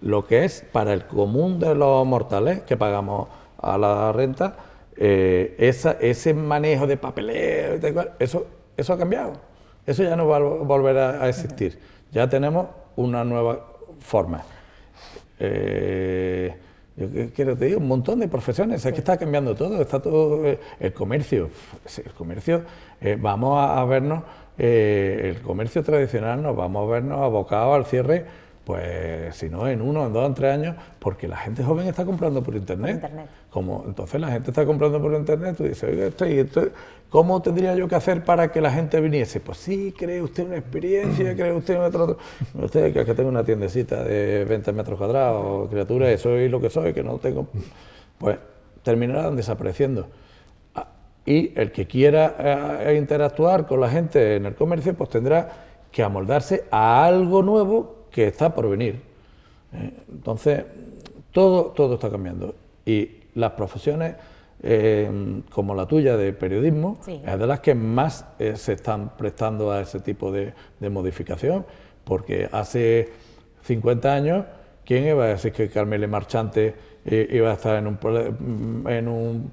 B: lo que es para el común de los mortales que pagamos a la renta, eh, ese manejo de papeleo, eso, eso ha cambiado. Eso ya no va a volver a, existir. Ya tenemos una nueva forma. Eh, yo quiero te digo, un montón de profesiones. Aquí está cambiando todo. Está todo eh, el comercio. El comercio, eh, vamos a, vernos, el comercio tradicional nos vamos a vernos abocados al cierre pues si no en uno, en dos, en tres años, porque la gente joven está comprando por internet. Como, entonces la gente está comprando por internet, tú dices, oiga, ¿cómo tendría yo que hacer para que la gente viniese? Pues sí, cree usted una experiencia, cree usted otro... Usted que, tengo una tiendecita de 20 metros cuadrados, criatura, y es lo que soy, que no tengo... Pues terminarán desapareciendo. Ah, y el que quiera eh, interactuar con la gente en el comercio, pues tendrá que amoldarse a algo nuevo que está por venir. ¿eh? Entonces, todo, todo está cambiando. Y las profesiones, eh, como la tuya de periodismo, es de las que más eh, se están prestando a ese tipo de, modificación, porque hace 50 años, ¿quién iba a decir que Carmele Marchante iba a estar en un, mm, en un,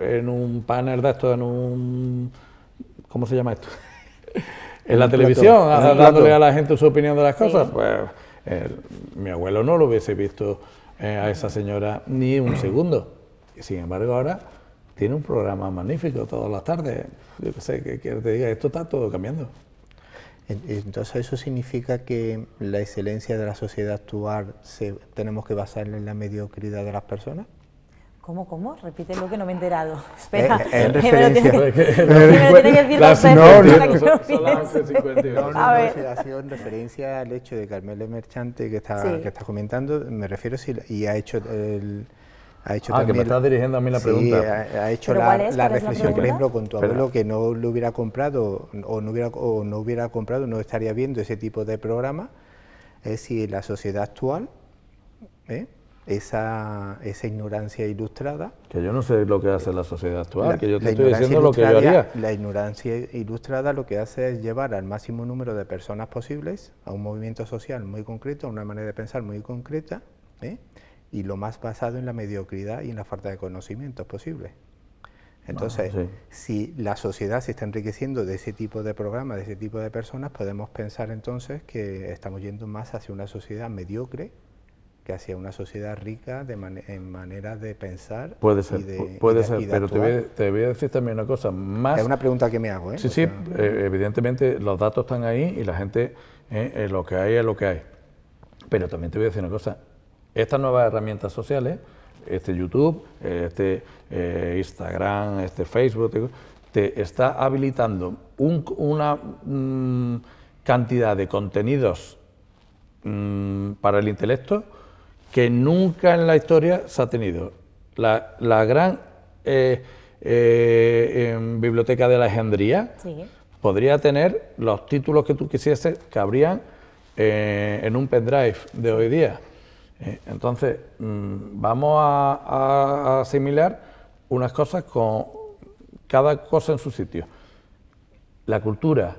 B: en un panel de esto, en un... ¿Cómo se llama esto? [LAUGHS] en la televisión, dándole a la gente su opinión de las cosas. Pues eh, mi abuelo no lo hubiese visto eh, a esa señora ni un segundo. sin embargo, ahora tiene un programa magnífico
C: todas las tardes. Yo qué sé, que te diga, esto está todo cambiando. Entonces eso significa que la excelencia de la sociedad actual se, tenemos que basarla en la mediocridad de las personas.
A: ¿Cómo, cómo? Repite lo que no me he enterado. Espera, [LAUGHS] en referencia
C: al hecho de Carmelo Merchante que está, que está comentando, me refiero si y ha hecho el... Ha hecho ah, que me estás dirigiendo a mí la pregunta. Sí, ha, hecho la, la reflexión, por ejemplo, con tu abuelo que no lo hubiera comprado o no hubiera, no hubiera comprado, no estaría viendo ese tipo de programa. Es si la sociedad actual... ¿eh? esa, esa ignorancia ilustrada.
B: Que yo no sé lo que hace la sociedad actual, que yo te estoy diciendo lo que yo haría.
C: La ignorancia ilustrada lo que hace es llevar al máximo número de personas posibles a un movimiento social muy concreto, a una manera de pensar muy concreta, ¿eh? y lo más basado en la mediocridad y en la falta de conocimientos posible. Entonces, si la sociedad se está enriqueciendo de ese tipo de programas, de ese tipo de personas, podemos pensar entonces que estamos yendo más hacia una sociedad mediocre que hacía una sociedad rica de en maneras de pensar. Puede ser, puede ser, pero te voy,
B: a, decir también una cosa más. Es una pregunta que me hago, ¿eh? Sí, sí, eh, evidentemente los datos están ahí y la gente, eh, eh, lo que hay es lo que hay. Pero también te voy a decir una cosa, estas nuevas herramientas sociales, este YouTube, este Instagram, este Facebook, te, está habilitando una mm, cantidad de contenidos mm, para el intelecto que nunca en la historia se ha tenido. La, la gran eh, eh, em, biblioteca de la Alejandría podría tener los títulos que tú quisieses que habrían eh, en un pendrive de hoy día. entonces, mm, vamos a, asimilar unas cosas con cada cosa en su sitio. La cultura,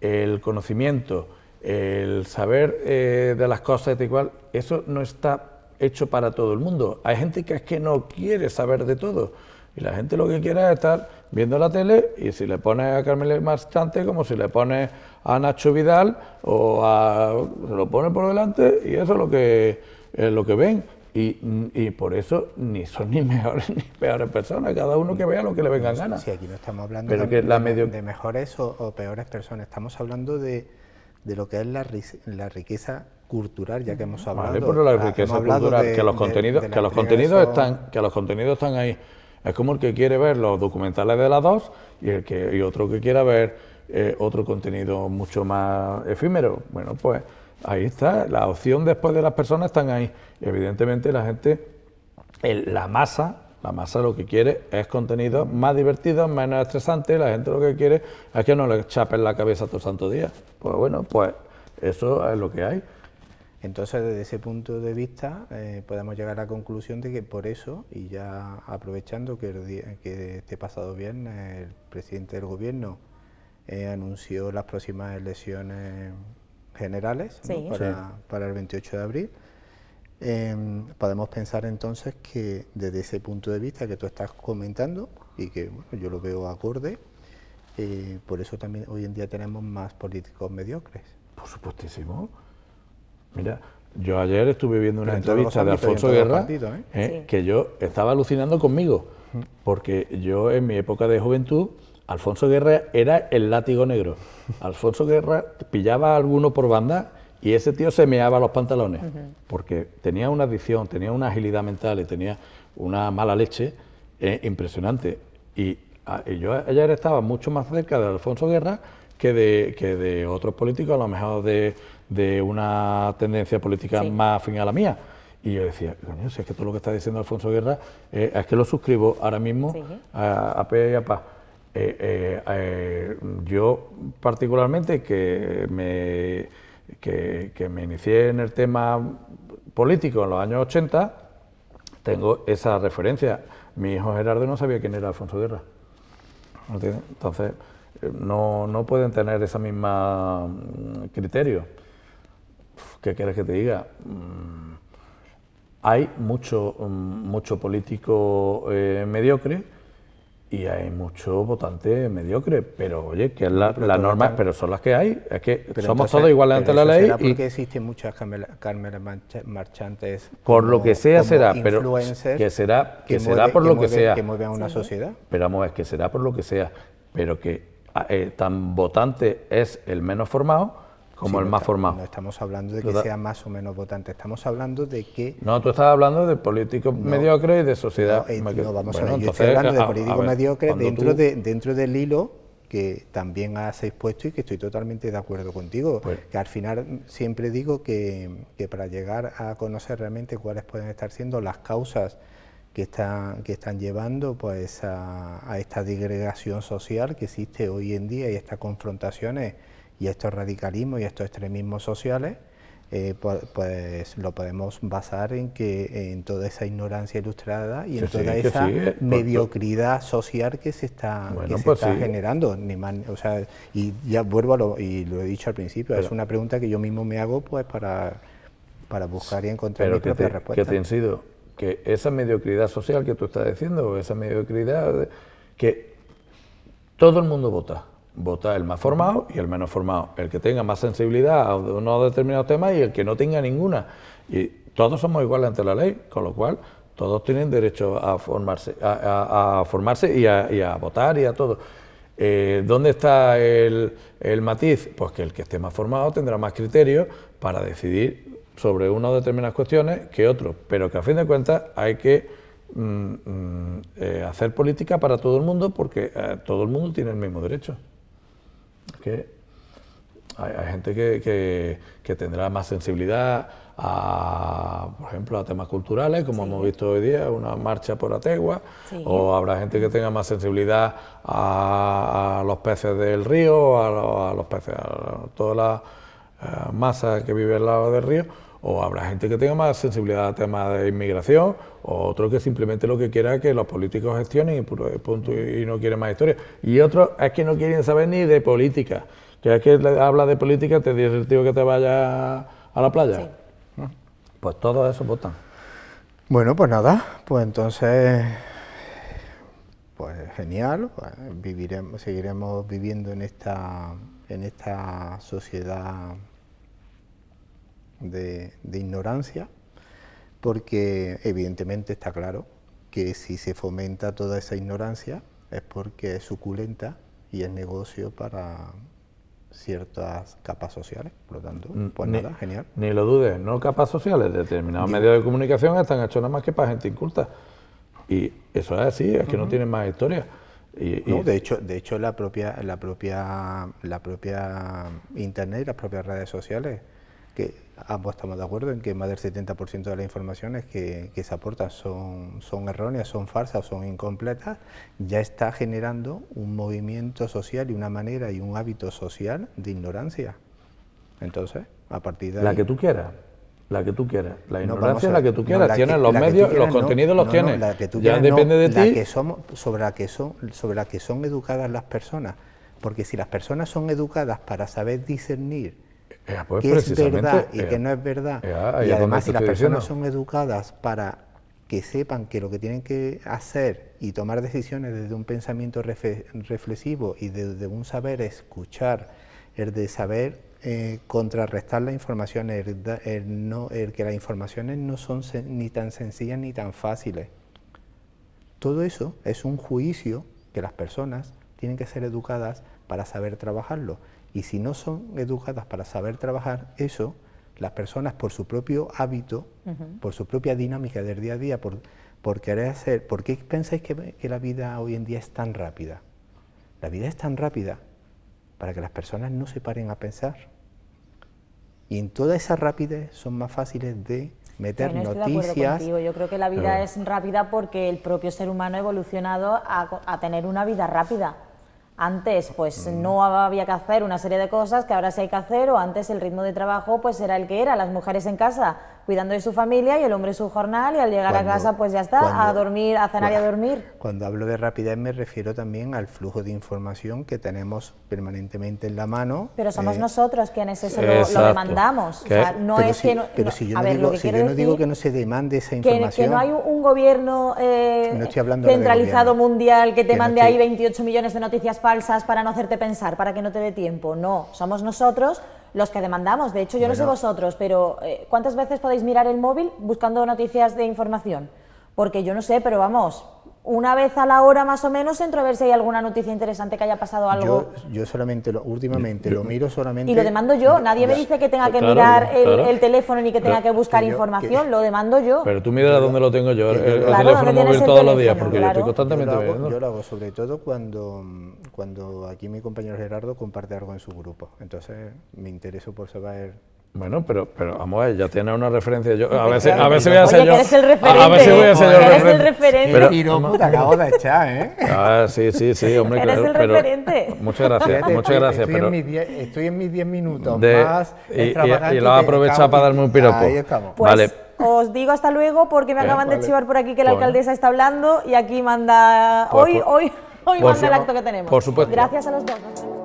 B: el conocimiento, el saber de las cosas, igual, eso no está hecho para todo el mundo. Hay gente que es que no quiere saber de todo. Y la gente lo que quiere es estar viendo la tele y si le pone a Carmela Marchante como si le pone a Nacho Vidal o se lo pone por delante y eso es lo que, es lo que ven. Y, por eso ni son ni [LAUGHS] mejores ni
C: peores personas, cada uno que vea lo que le vengan ganas. Sí, aquí no estamos hablando Pero de, que la medio... de mejores o, o, peores personas, estamos hablando de, lo que es la, la riqueza cultural, ya que hemos hablado. la ah, riqueza cultural, que los contenidos, que los contenidos están,
B: que los contenidos están ahí. Es como el que quiere ver los documentales de las dos y el que y otro que quiera ver eh, otro contenido mucho más efímero. Bueno, pues ahí está. La opción después de las personas están ahí. evidentemente la gente, la masa, la masa lo que quiere es contenido más divertido, menos estresante... La gente lo que quiere es que no le chapen la cabeza todo el santo día. Pues bueno, pues eso es lo que
C: hay. Entonces, desde ese punto de vista, eh, podemos llegar a la conclusión de que por eso, y ya aprovechando que, que este pasado viernes el presidente del Gobierno eh, anunció las próximas elecciones generales para, el 28 de abril, em, podemos pensar entonces que desde ese punto de vista que tú estás comentando, y que yo lo veo acorde, eh, por eso también hoy en día tenemos más políticos mediocres. Por supuestísimo
B: Mira, yo ayer estuve viendo una entrevista de Alfonso Guerra ¿eh? ¿eh? que yo estaba alucinando conmigo, porque yo en mi época de juventud, Alfonso Guerra era el látigo negro. Alfonso Guerra pillaba a alguno por banda y ese tío se meaba los pantalones, porque tenía una adicción, tenía una agilidad mental y tenía una mala leche eh, impresionante. Y, yo ayer estaba mucho más cerca de Alfonso Guerra que de, que de otros políticos, a lo mejor de de una tendencia política más afín a la mía. Y yo decía, si es que todo lo que está diciendo Alfonso Guerra, eh, es que lo suscribo ahora mismo a, a P y a PA. Eh, eh, yo particularmente que me, que, me inicié en el tema político en los años 80, tengo esa referencia. Mi hijo Gerardo no sabía quién era Alfonso Guerra. Entonces, no, no pueden tener ese mismo mm, criterio. ¿qué quieres que te diga? Mm, hay mucho, mm, mucho político eh, mediocre y hay mucho
C: votante mediocre, pero
B: oye, que la, las normas, pero son las que hay, es que somos todos iguales ante la ley. Será porque
C: existen muchas Carmen Marchantes. Por lo que sea será, pero que será, que, por lo que sea. Que mueve a una sociedad.
B: Esperamos, es que será por lo que sea, pero que ah, eh, tan votante es el menos formado como el más formado. No
C: estamos hablando de que sea más o menos votante, estamos hablando de que...
B: No, tú estás hablando de políticos mediocres y de sociedad... No, eh, vamos a ver, yo hablando de políticos dentro, de,
C: dentro del hilo que también has expuesto y que estoy totalmente de acuerdo contigo, pues que al final siempre digo que, que, para llegar a conocer realmente cuáles pueden estar siendo las causas que están, que están llevando pues, a, a esta digregación social que existe hoy en día y estas confrontaciones y estos radicalismos y estos extremismos sociales, eh, pues lo podemos basar en que en toda esa ignorancia ilustrada y en toda esa mediocridad social que se está, pues generando. Ni o sea, y ya vuelvo a lo, y lo he dicho al principio, es una pregunta que yo mismo me hago pues para, para buscar y encontrar mi propia respuesta. ¿Qué te han
B: sido? Que esa mediocridad social que tú estás diciendo, esa mediocridad que todo el mundo vota vota el más formado y el menos formado, el que tenga más sensibilidad a unos determinados temas y el que no tenga ninguna. Y todos somos iguales ante la ley, con lo cual todos tienen derecho a formarse, a, formarse y a, votar y a todo. Eh, ¿Dónde está el, matiz? Pues que el que esté más formado tendrá más criterios para decidir sobre unas determinadas cuestiones que otro pero que a fin de cuentas hay que mm, mm, eh, hacer política para todo el mundo porque eh, todo el mundo tiene el mismo derecho que hay, gente que, tendrá más sensibilidad a, por ejemplo, a temas culturales, como hemos visto hoy día, una marcha por Ategua, o habrá gente que tenga más sensibilidad a, los peces del río, a los peces, a toda la eh, masa que vive al lado del río o habrá gente que tenga más sensibilidad al tema de inmigración, o otro que simplemente lo que quiera es que los políticos gestionen y, punto, y no quieren más historia. Y otro es que no quieren saber ni de política, que es que habla de política, te dice el tío que te
C: vaya a la playa. Pues todo eso votan. Bueno, pues nada, pues entonces pues genial, pues viviremos, seguiremos viviendo en esta, en esta sociedad de, ignorancia, porque evidentemente está claro que si se fomenta toda esa ignorancia es porque es suculenta y es negocio para, ciertas capas sociales, por lo tanto, pues nada, genial.
B: Ni lo dudes, no capas sociales, determinados medios de comunicación están hechos nada más que para
C: gente inculta. Y eso es así, es que no tienen más historia. no, de hecho, de hecho la propia, la propia, la propia internet y las propias redes sociales que ambos estamos de acuerdo en que más del 70% de las informaciones que, se aportan son, son, erróneas, son falsas, son incompletas, ya está generando un movimiento social y una manera y un hábito social de ignorancia. Entonces, a partir de La que tú quieras.
B: La que tú quieras. La ignorancia, es la que tú quieras. tienes los medios, los contenidos los tienes. la que tú ya quieras, depende de la Que
C: somos, sobre, la que son, sobre la que son educadas las personas. Porque si las personas son educadas para saber discernir eh, ah, pues, que es verdad y eh, que no es verdad. Eh, ah, y además, si las personas son educadas para que sepan que lo que tienen que hacer y tomar decisiones desde un pensamiento reflexivo y desde un saber escuchar, el de saber contrarrestar la información, el que las informaciones no son ni tan sencillas ni tan fáciles. Todo eso es un juicio que las personas tienen que ser educadas para saber trabajarlo. Y si no son educadas para saber trabajar eso, las personas por su propio hábito, por su propia dinámica del día a día, por, querer hacer... ¿Por qué pensáis que, la vida hoy en día es tan rápida? La vida es tan rápida para que las personas no se paren a pensar. Y en toda esa rapidez son más fáciles de meter noticias.
A: Yo creo que la vida es rápida porque el propio ser humano ha evolucionado a tener una vida rápida. Antes, pues mm. no había que hacer una serie de cosas que ahora sí hay que hacer, o antes el ritmo de trabajo pues era el que era, las mujeres en casa cuidando de su familia y el hombre su jornal, y al llegar a casa pues ya está, a dormir, a cenar y a dormir.
C: Cuando hablo de rapidez me refiero también al flujo de información que tenemos permanentemente en la mano. Pero somos eh, nosotros quienes eso lo, demandamos. O sea, no pero es que... No, yo, no, ver, digo, que no, que no se demande esa información... Que, no hay
A: un, gobierno eh, centralizado mundial que te mande ahí 28 millones de noticias falsas para no hacerte pensar, para que no te dé tiempo. No, somos nosotros los que demandamos. De hecho, yo no sé vosotros, pero eh, ¿cuántas veces podéis mirar el móvil buscando noticias de información? Porque yo no sé, pero vamos, una vez a la hora más o menos entro a ver si hay alguna noticia interesante que haya pasado algo.
C: Yo, solamente, lo, últimamente, lo miro solamente... Y lo demando
A: yo, nadie me dice que tenga eh, que mirar el, teléfono ni que tenga que buscar información, lo demando yo.
C: Pero tú miras dónde lo tengo
B: yo, el, teléfono móvil todos los días, porque yo estoy constantemente Yo
C: lo hago sobre todo cuando, cuando aquí mi compañero Gerardo comparte algo en su grupo. Entonces me intereso por saber
B: bueno, pero, pero vamos a ver, ya tiene una referencia. Yo, a veces, a veces voy a ser yo. el referente, a veces voy a ser yo el referente. referente. Pero, y puta acabo
C: de echar, ¿eh?
B: Ah, sí, sí, sí, hombre, referente. Pero, muchas gracias, muchas gracias. Estoy, pero, en
C: mis diez, estoy en mis 10 minutos
A: más. Y,
B: lo vas para darme un piropo. Ahí estamos. Pues, vale.
A: Os digo hasta luego porque me acaban de chivar por aquí que la pues- alcaldesa está hablando y aquí manda. Pues hoy, pues- hoy hoy más el acto que tenemos. Por supuesto. Gracias a los dos.